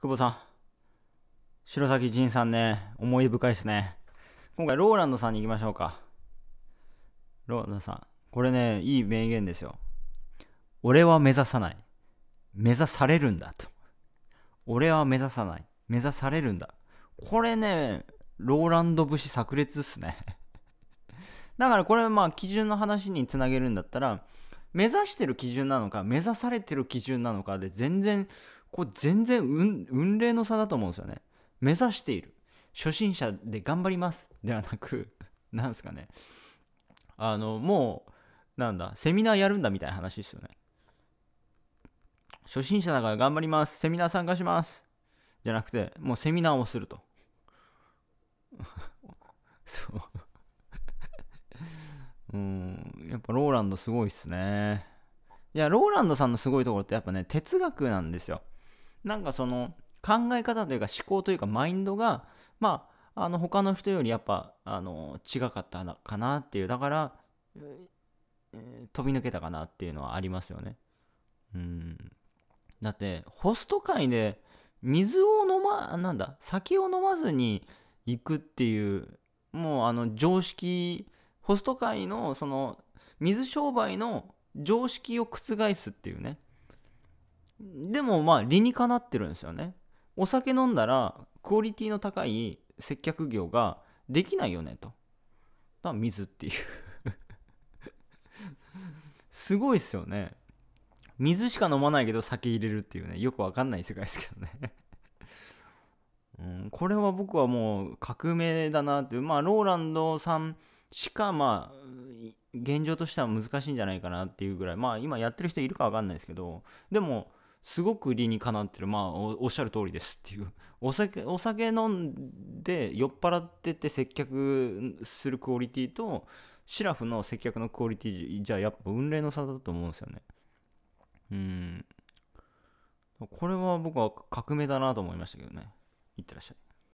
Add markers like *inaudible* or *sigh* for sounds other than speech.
久保さん。白崎仁さんね、思い深いですね。今回、ローランドさんに行きましょうか。ローランドさん。これね、いい名言ですよ。俺は目指さない。目指されるんだと。俺は目指さない。目指されるんだ。これね、ローランド節炸裂っすね *laughs* だからこれまあ基準の話につなげるんだったら、目指してる基準なのか、目指されてる基準なのかで全然これ全然運運霊の差だと思うんですよね。目指している。初心者で頑張ります。ではなく、*laughs* なんですかね。あの、もう、なんだ、セミナーやるんだみたいな話ですよね。初心者だから頑張ります。セミナー参加します。じゃなくて、もうセミナーをすると。*laughs* そう。*laughs* うん、やっぱローランドすごいっすね。いや、ローランドさんのすごいところってやっぱね、哲学なんですよ。なんかその考え方というか思考というかマインドがまああの他の人よりやっぱあの違かったかなっていうだから、飛び抜けたかなっていうのはありますよね。うんだってホスト界で水を飲まなんだ酒を飲まずに行くっていうもうあの常識ホスト界のその水商売の常識を覆すっていうねでもまあ理にかなってるんですよねお酒飲んだらクオリティの高い接客業ができないよねと水っていう *laughs* すごいっすよね水しか飲まないけど酒入れるっていうねよくわかんない世界ですけどね *laughs* うん、これは僕はもう革命だなっていうまあローランドさんしかまあ現状としては難しいんじゃないかなっていうぐらいまあ今やってる人いるかわかんないですけどでもすごく理にかなってるまあおっしゃる通りですっていう *laughs* お酒お酒飲んで酔っ払ってて接客するクオリティとシラフの接客のクオリティじゃやっぱ運例の差だと思うんですよねうんこれは僕は革命だなと思いましたけどねいってらっしゃい